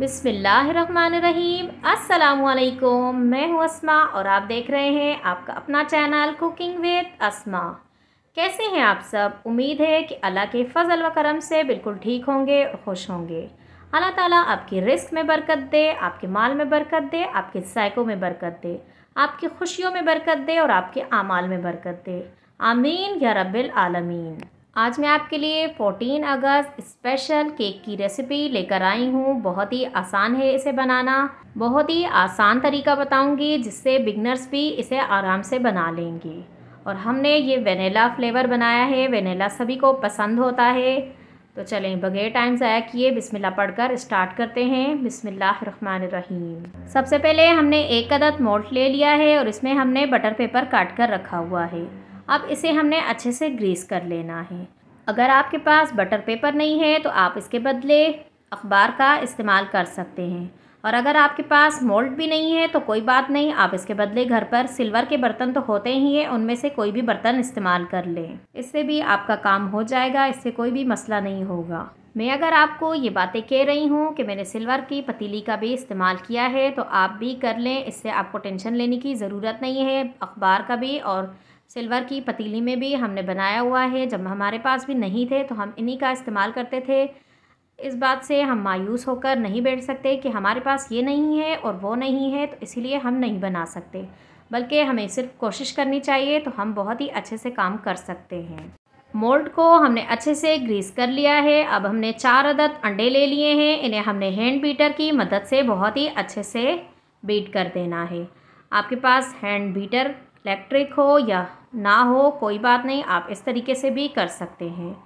बिसमीम अस्सलाम मैं हूँ अस्मा और आप देख रहे हैं आपका अपना चैनल कुकिंग विद अस्मा कैसे हैं आप सब उम्मीद है कि अल्लाह के फ़जल व करम से बिल्कुल ठीक होंगे और खुश होंगे अल्लाह ताला आपकी रिस्क में बरकत दे आपके माल में बरकत दे आपके साइकों में बरकत दे आपकी खुशियों में बरकत दे और आपके आमाल में बरकत दे आमीन या रब्बिल आलमीन आज मैं आपके लिए 14 अगस्त स्पेशल केक की रेसिपी लेकर आई हूँ बहुत ही आसान है इसे बनाना बहुत ही आसान तरीका बताऊँगी जिससे बिगनर्स भी इसे आराम से बना लेंगे और हमने ये वेनेला फ्लेवर बनाया है वेनेला सभी को पसंद होता है तो चलें बगैर टाइम ज़ाया किए बिस्मिल्लाह पढ़कर स्टार्ट करते हैं बिस्मिल्लाह रहमान रहीम सबसे पहले हमने एक अदद मोल्ट ले लिया है और इसमें हमने बटर पेपर काट कर रखा हुआ है अब इसे हमने अच्छे से ग्रीस कर लेना है अगर आपके पास बटर पेपर नहीं है तो आप इसके बदले अखबार का इस्तेमाल कर सकते हैं और अगर आपके पास मोल्ड भी नहीं है तो कोई बात नहीं आप इसके बदले घर पर सिल्वर के बर्तन तो होते ही हैं उनमें से कोई भी बर्तन इस्तेमाल कर लें इससे भी आपका काम हो जाएगा इससे कोई भी मसला नहीं होगा मैं अगर आपको ये बातें कह रही हूँ कि मैंने सिल्वर की पतीली का भी इस्तेमाल किया है तो आप भी कर लें इससे आपको टेंशन लेने की ज़रूरत नहीं है अखबार का भी और सिल्वर की पतीली में भी हमने बनाया हुआ है जब हमारे पास भी नहीं थे तो हम इन्हीं का इस्तेमाल करते थे इस बात से हम मायूस होकर नहीं बैठ सकते कि हमारे पास ये नहीं है और वो नहीं है तो इसीलिए हम नहीं बना सकते बल्कि हमें सिर्फ कोशिश करनी चाहिए तो हम बहुत ही अच्छे से काम कर सकते हैं मोल्ड को हमने अच्छे से ग्रीस कर लिया है अब हमने चार अदद अंडे ले लिए हैं इन्हें हमने हैंड बीटर की मदद से बहुत ही अच्छे से बीट कर देना है आपके पास हैंड बीटर इलेक्ट्रिक हो या ना हो कोई बात नहीं आप इस तरीके से भी कर सकते हैं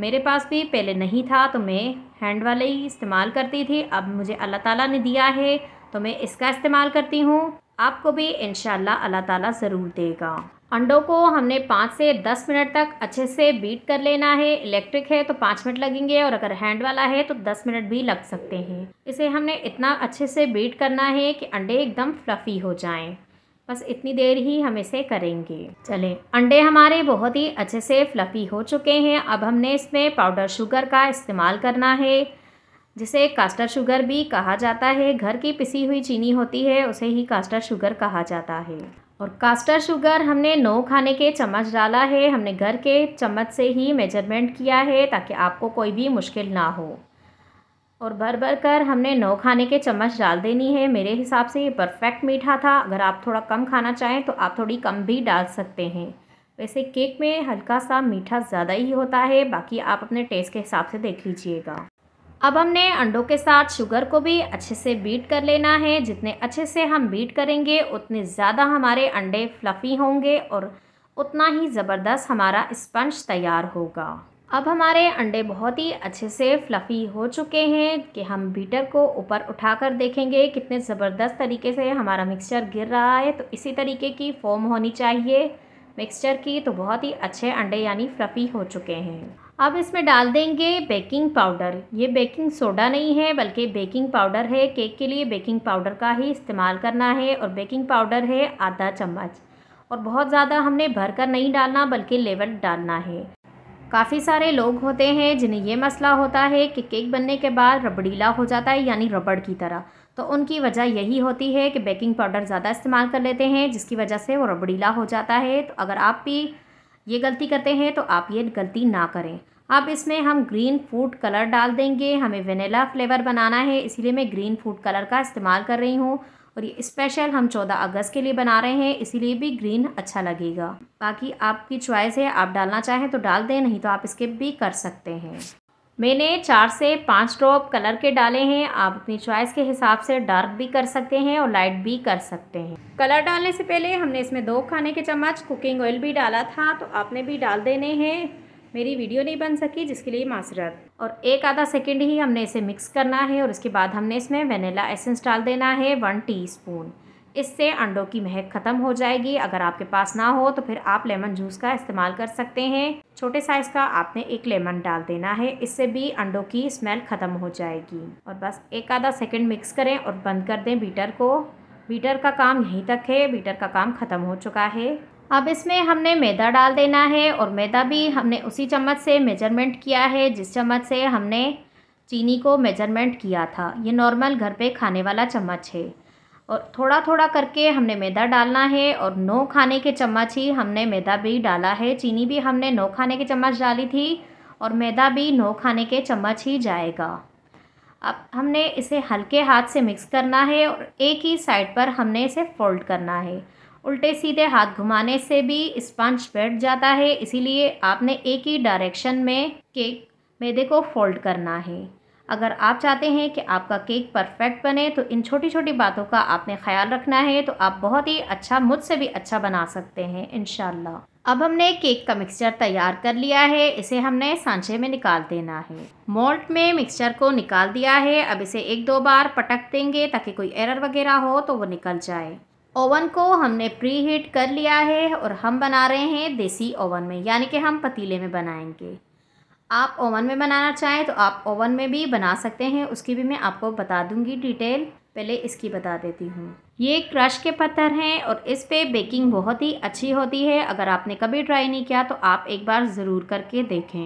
मेरे पास भी पहले नहीं था तो मैं हैंड वाले ही इस्तेमाल करती थी अब मुझे अल्लाह ताला ने दिया है तो मैं इसका इस्तेमाल करती हूँ आपको भी इन अल्लाह ताला ज़रूर देगा अंडों को हमने पाँच से दस मिनट तक अच्छे से बीट कर लेना है इलेक्ट्रिक है तो पाँच मिनट लगेंगे और अगर हैंड वाला है तो दस मिनट भी लग सकते हैं इसे हमने इतना अच्छे से बीट करना है कि अंडे एकदम फ्लफ़ी हो जाएँ बस इतनी देर ही हम इसे करेंगे चले अंडे हमारे बहुत ही अच्छे से फ्लफी हो चुके हैं अब हमने इसमें पाउडर शुगर का इस्तेमाल करना है जिसे कास्टर शुगर भी कहा जाता है घर की पिसी हुई चीनी होती है उसे ही कास्टर शुगर कहा जाता है और कास्टर शुगर हमने नौ खाने के चम्मच डाला है हमने घर के चम्मच से ही मेजरमेंट किया है ताकि आपको कोई भी मुश्किल ना हो और भर भर कर हमने नौ खाने के चम्मच डाल देनी है मेरे हिसाब से ये परफेक्ट मीठा था अगर आप थोड़ा कम खाना चाहें तो आप थोड़ी कम भी डाल सकते हैं वैसे केक में हल्का सा मीठा ज़्यादा ही होता है बाकी आप अपने टेस्ट के हिसाब से देख लीजिएगा अब हमने अंडों के साथ शुगर को भी अच्छे से बीट कर लेना है जितने अच्छे से हम बीट करेंगे उतने ज़्यादा हमारे अंडे फ्लफ़ी होंगे और उतना ही ज़बरदस्त हमारा स्पंज तैयार होगा अब हमारे अंडे बहुत ही अच्छे से फ्लफ़ी हो चुके हैं कि हम बीटर को ऊपर उठाकर देखेंगे कितने ज़बरदस्त तरीके से हमारा मिक्सचर गिर रहा है तो इसी तरीके की फोम होनी चाहिए मिक्सचर की तो बहुत ही अच्छे अंडे यानी फ्लफ़ी हो चुके हैं अब इसमें डाल देंगे बेकिंग पाउडर ये बेकिंग सोडा नहीं है बल्कि बेकिंग पाउडर है केक के लिए बेकिंग पाउडर का ही इस्तेमाल करना है और बेकिंग पाउडर है आधा चम्मच और बहुत ज़्यादा हमने भर कर नहीं डालना बल्कि लेवल डालना है काफ़ी सारे लोग होते हैं जिन्हें ये मसला होता है कि केक बनने के बाद रबड़ीला हो जाता है यानी रबड़ की तरह तो उनकी वजह यही होती है कि बेकिंग पाउडर ज़्यादा इस्तेमाल कर लेते हैं जिसकी वजह से वो रबड़ीला हो जाता है तो अगर आप भी ये गलती करते हैं तो आप ये गलती ना करें अब इसमें हम ग्रीन फूड कलर डाल देंगे हमें वेनेला फ्लेवर बनाना है इसीलिए मैं ग्रीन फूड कलर का इस्तेमाल कर रही हूँ और ये स्पेशल हम चौदह अगस्त के लिए बना रहे हैं इसीलिए भी ग्रीन अच्छा लगेगा बाकी आपकी चॉइस है आप डालना चाहें तो डाल दें नहीं तो आप स्किप भी कर सकते हैं मैंने चार से पाँच ड्रॉप कलर के डाले हैं आप अपनी चॉइस के हिसाब से डार्क भी कर सकते हैं और लाइट भी कर सकते हैं कलर डालने से पहले हमने इसमें दो खाने के चम्मच कुकिंग ऑयल भी डाला था तो आपने भी डाल देने हैं मेरी वीडियो नहीं बन सकी जिसके लिए मासरत और एक आधा सेकेंड ही हमने इसे मिक्स करना है और उसके बाद हमने इसमें वेनिला एसेंस डाल देना है वन टीस्पून इससे अंडों की महक ख़त्म हो जाएगी अगर आपके पास ना हो तो फिर आप लेमन जूस का इस्तेमाल कर सकते हैं छोटे साइज़ का आपने एक लेमन डाल देना है इससे भी अंडों की स्मेल ख़त्म हो जाएगी और बस एक आधा सेकेंड मिक्स करें और बंद कर दें बीटर को बीटर का काम यहीं तक है बीटर का काम ख़त्म हो चुका है अब इसमें हमने मैदा डाल देना है और मैदा भी हमने उसी चम्मच से मेजरमेंट किया है जिस चम्मच से हमने चीनी को मेजरमेंट किया था ये नॉर्मल घर पे खाने वाला चम्मच है और थोड़ा थोड़ा करके हमने मैदा डालना है और नौ खाने के चम्मच ही हमने मैदा भी डाला है चीनी भी हमने नौ खाने के चम्मच डाली थी और मैदा भी नौ खाने के चम्मच ही जाएगा अब हमने इसे हल्के हाथ से मिक्स करना है और एक ही साइड पर हमने इसे फोल्ड करना है उल्टे सीधे हाथ घुमाने से भी स्पंज बैठ जाता है इसीलिए आपने एक ही डायरेक्शन में केक मैदे को फोल्ड करना है अगर आप चाहते हैं कि आपका केक परफेक्ट बने तो इन छोटी छोटी बातों का आपने ख्याल रखना है तो आप बहुत ही अच्छा मुझसे भी अच्छा बना सकते हैं इन अब हमने केक का मिक्सचर तैयार कर लिया है इसे हमने सांचे में निकाल देना है मोल्ट में मिक्सचर को निकाल दिया है अब इसे एक दो बार पटक देंगे ताकि कोई एरर वगैरह हो तो वो निकल जाए ओवन को हमने प्री हीट कर लिया है और हम बना रहे हैं देसी ओवन में यानी कि हम पतीले में बनाएंगे आप ओवन में बनाना चाहें तो आप ओवन में भी बना सकते हैं उसकी भी मैं आपको बता दूंगी डिटेल पहले इसकी बता देती हूँ ये क्रश के पत्थर हैं और इस पे बेकिंग बहुत ही अच्छी होती है अगर आपने कभी ट्राई नहीं किया तो आप एक बार ज़रूर करके देखें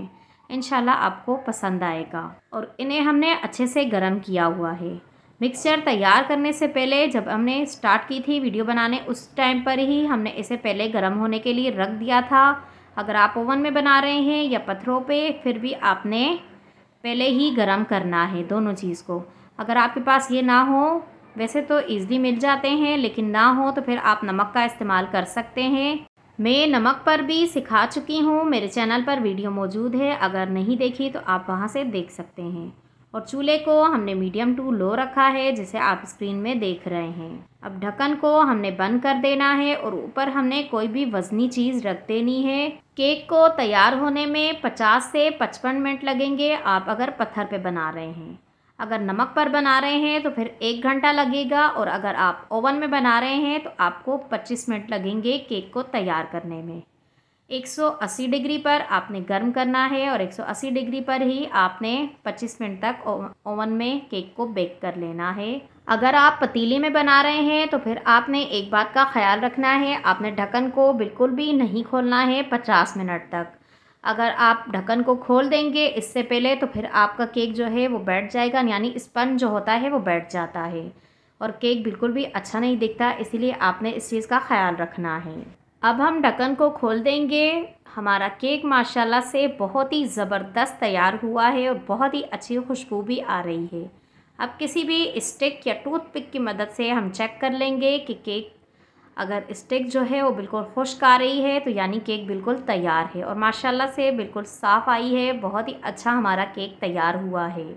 इन आपको पसंद आएगा और इन्हें हमने अच्छे से गर्म किया हुआ है मिक्सचर तैयार करने से पहले जब हमने स्टार्ट की थी वीडियो बनाने उस टाइम पर ही हमने इसे पहले गर्म होने के लिए रख दिया था अगर आप ओवन में बना रहे हैं या पत्थरों पे फिर भी आपने पहले ही गर्म करना है दोनों चीज़ को अगर आपके पास ये ना हो वैसे तो ईज़ली मिल जाते हैं लेकिन ना हो तो फिर आप नमक का इस्तेमाल कर सकते हैं मैं नमक पर भी सिखा चुकी हूँ मेरे चैनल पर वीडियो मौजूद है अगर नहीं देखी तो आप वहाँ से देख सकते हैं और चूल्हे को हमने मीडियम टू लो रखा है जिसे आप स्क्रीन में देख रहे हैं अब ढक्कन को हमने बंद कर देना है और ऊपर हमने कोई भी वजनी चीज़ रख देनी है केक को तैयार होने में 50 से 55 मिनट लगेंगे आप अगर पत्थर पे बना रहे हैं अगर नमक पर बना रहे हैं तो फिर एक घंटा लगेगा और अगर आप ओवन में बना रहे हैं तो आपको 25 मिनट लगेंगे केक को तैयार करने में 180 डिग्री पर आपने गर्म करना है और 180 डिग्री पर ही आपने 25 मिनट तक ओवन में केक को बेक कर लेना है अगर आप पतीले में बना रहे हैं तो फिर आपने एक बात का ख्याल रखना है आपने ढक्कन को बिल्कुल भी नहीं खोलना है 50 मिनट तक अगर आप ढक्कन को खोल देंगे इससे पहले तो फिर आपका केक जो है वो बैठ जाएगा यानी स्पन जो होता है वो बैठ जाता है और केक बिल्कुल भी अच्छा नहीं दिखता इसीलिए आपने इस चीज़ का ख्याल रखना है अब हम ढक्कन को खोल देंगे हमारा केक माशाल्लाह से बहुत ही ज़बरदस्त तैयार हुआ है और बहुत ही अच्छी खुशबू भी आ रही है अब किसी भी स्टिक या टूथपिक की मदद से हम चेक कर लेंगे कि केक अगर स्टिक जो है वो बिल्कुल खुश्क आ रही है तो यानी केक बिल्कुल तैयार है और माशाल्लाह से बिल्कुल साफ़ आई है बहुत ही अच्छा हमारा केक तैयार हुआ है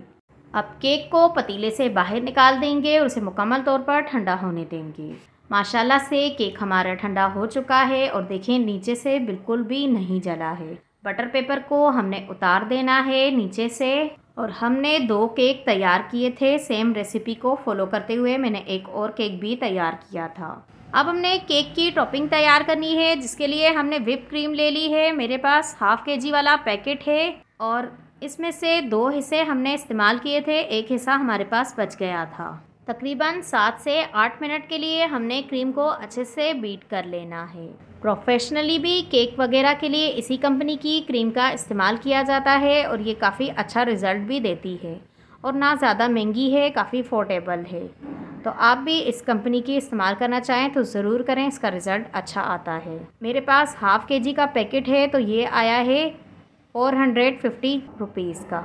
अब केक को पतीले से बाहर निकाल देंगे और उसे मुकम्मल तौर पर ठंडा होने देंगे माशाल्लाह से केक हमारा ठंडा हो चुका है और देखें नीचे से बिल्कुल भी नहीं जला है बटर पेपर को हमने उतार देना है नीचे से और हमने दो केक तैयार किए थे सेम रेसिपी को फॉलो करते हुए मैंने एक और केक भी तैयार किया था अब हमने केक की टॉपिंग तैयार करनी है जिसके लिए हमने विप क्रीम ले ली है मेरे पास हाफ़ के जी वाला पैकेट है और इसमें से दो हिस्से हमने इस्तेमाल किए थे एक हिस्सा हमारे पास बच गया था तकरीबन सात से आठ मिनट के लिए हमने क्रीम को अच्छे से बीट कर लेना है प्रोफेशनली भी केक वगैरह के लिए इसी कंपनी की क्रीम का इस्तेमाल किया जाता है और ये काफ़ी अच्छा रिज़ल्ट भी देती है और ना ज़्यादा महंगी है काफ़ी अफोर्डेबल है तो आप भी इस कंपनी की इस्तेमाल करना चाहें तो ज़रूर करें इसका रिज़ल्ट अच्छा आता है मेरे पास हाफ़ के जी का पैकेट है तो ये आया है फोर हंड्रेड फिफ्टी रुपीज़ का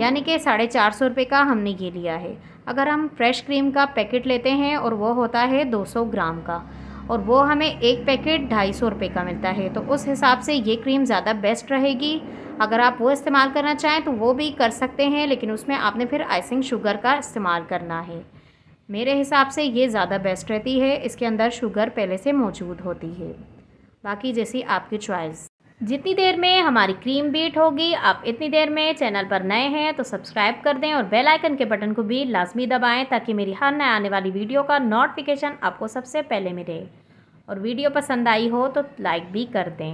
यानी कि साढ़े चार सौ रुपये का हमने ये लिया है अगर हम फ्रेश क्रीम का पैकेट लेते हैं और वो होता है दो सौ ग्राम का और वो हमें एक पैकेट ढाई सौ रुपये का मिलता है तो उस हिसाब से ये क्रीम ज़्यादा बेस्ट रहेगी अगर आप वो इस्तेमाल करना चाहें तो वो भी कर सकते हैं लेकिन उसमें आपने फिर आइसिंग शुगर का इस्तेमाल करना है मेरे हिसाब से ये ज़्यादा बेस्ट रहती है इसके अंदर शुगर पहले से मौजूद होती है बाकी जैसी आपकी चॉइस जितनी देर में हमारी क्रीम बीट होगी आप इतनी देर में चैनल पर नए हैं तो सब्सक्राइब कर दें और बेल आइकन के बटन को भी लाजमी दबाएं ताकि मेरी हर नए आने वाली वीडियो का नोटिफिकेशन आपको सबसे पहले मिले और वीडियो पसंद आई हो तो लाइक भी कर दें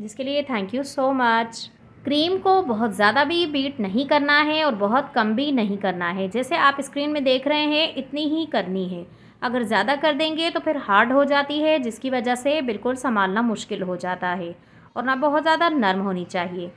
जिसके लिए thank you so much cream को बहुत ज़्यादा भी बीट नहीं करना है और बहुत कम भी नहीं करना है जैसे आप स्क्रीन में देख रहे हैं इतनी ही करनी है अगर ज़्यादा कर देंगे तो फिर हार्ड हो जाती है जिसकी वजह से बिल्कुल संभालना मुश्किल हो जाता है और ना बहुत ज़्यादा नरम होनी चाहिए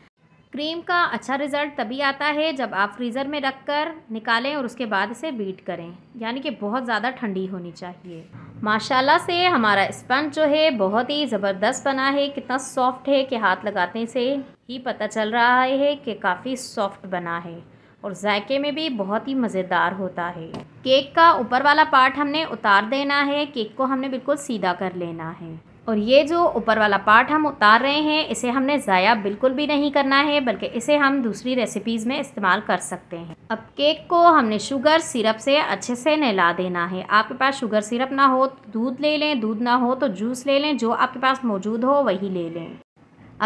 क्रीम का अच्छा रिज़ल्ट तभी आता है जब आप फ्रीज़र में रख कर निकालें और उसके बाद इसे बीट करें यानी कि बहुत ज़्यादा ठंडी होनी चाहिए माशाल्लाह से हमारा स्पंज जो है बहुत ही ज़बरदस्त बना है कितना सॉफ्ट है कि हाथ लगाते से ही पता चल रहा है कि काफ़ी सॉफ्ट बना है और जायके में भी बहुत ही मज़ेदार होता है केक का ऊपर वाला पार्ट हमने उतार देना है केक को हमने बिल्कुल सीधा कर लेना है और ये जो ऊपर वाला पार्ट हम उतार रहे हैं इसे हमने ज़ाया बिल्कुल भी नहीं करना है बल्कि इसे हम दूसरी रेसिपीज़ में इस्तेमाल कर सकते हैं अब केक को हमने शुगर सिरप से अच्छे से नहला देना है आपके पास शुगर सिरप ना हो तो दूध ले लें दूध ना हो तो जूस ले लें जो आपके पास मौजूद हो वही ले लें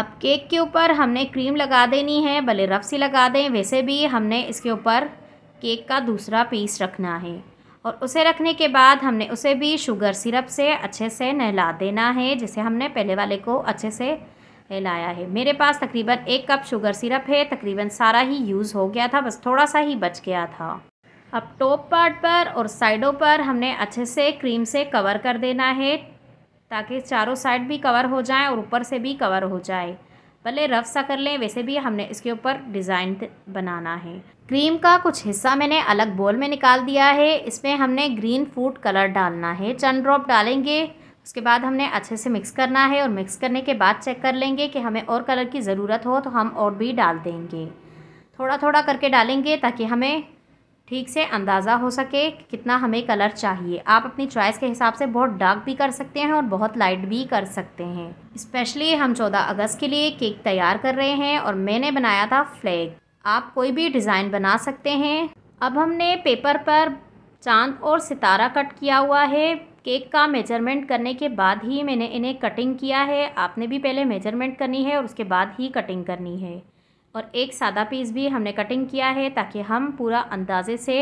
अब केक के ऊपर हमने क्रीम लगा देनी है भले रफ सी लगा दें वैसे भी हमने इसके ऊपर केक का दूसरा पीस रखना है और उसे रखने के बाद हमने उसे भी शुगर सिरप से अच्छे से नहला देना है जिसे हमने पहले वाले को अच्छे से नहलाया है मेरे पास तकरीबन एक कप शुगर सिरप है तकरीबन सारा ही यूज़ हो गया था बस थोड़ा सा ही बच गया था अब टॉप पार्ट पर और साइडों पर हमने अच्छे से क्रीम से कवर कर देना है ताकि चारों साइड भी कवर हो जाए और ऊपर से भी कवर हो जाए भले रफ सा कर लें वैसे भी हमने इसके ऊपर डिज़ाइन बनाना है क्रीम का कुछ हिस्सा मैंने अलग बोल में निकाल दिया है इसमें हमने ग्रीन फूड कलर डालना है चंद ड्रॉप डालेंगे उसके बाद हमने अच्छे से मिक्स करना है और मिक्स करने के बाद चेक कर लेंगे कि हमें और कलर की ज़रूरत हो तो हम और भी डाल देंगे थोड़ा थोड़ा करके डालेंगे ताकि हमें ठीक से अंदाज़ा हो सके कितना हमें कलर चाहिए आप अपनी चॉइस के हिसाब से बहुत डार्क भी कर सकते हैं और बहुत लाइट भी कर सकते हैं स्पेशली हम 14 अगस्त के लिए केक तैयार कर रहे हैं और मैंने बनाया था फ्लैग आप कोई भी डिज़ाइन बना सकते हैं अब हमने पेपर पर चांद और सितारा कट किया हुआ है केक का मेजरमेंट करने के बाद ही मैंने इन्हें कटिंग किया है आपने भी पहले मेजरमेंट करनी है और उसके बाद ही कटिंग करनी है और एक सादा पीस भी हमने कटिंग किया है ताकि हम पूरा अंदाजे से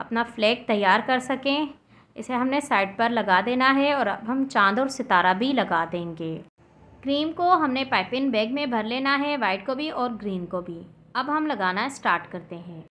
अपना फ्लैग तैयार कर सकें इसे हमने साइड पर लगा देना है और अब हम चांद और सितारा भी लगा देंगे क्रीम को हमने पाइपिन बैग में भर लेना है वाइट को भी और ग्रीन को भी अब हम लगाना स्टार्ट करते हैं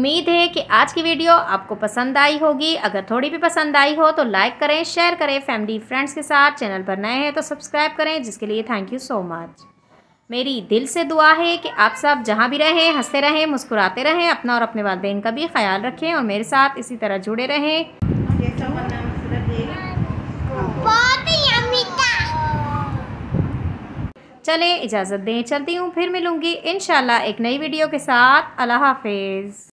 उम्मीद है कि आज की वीडियो आपको पसंद आई होगी अगर थोड़ी भी पसंद आई हो तो लाइक करें शेयर करें फैमिली फ्रेंड्स के साथ चैनल पर नए हैं तो सब्सक्राइब करें जिसके लिए थैंक यू सो मच मेरी दिल से दुआ है कि आप सब जहाँ भी रहें हंसते रहें मुस्कुराते रहें अपना और अपने वालदे का भी ख्याल रखें और मेरे साथ इसी तरह जुड़े रहें चलें इजाज़त दें चलती हूँ फिर मिलूँगी इन एक नई वीडियो के साथ अल्लाह हाफिज़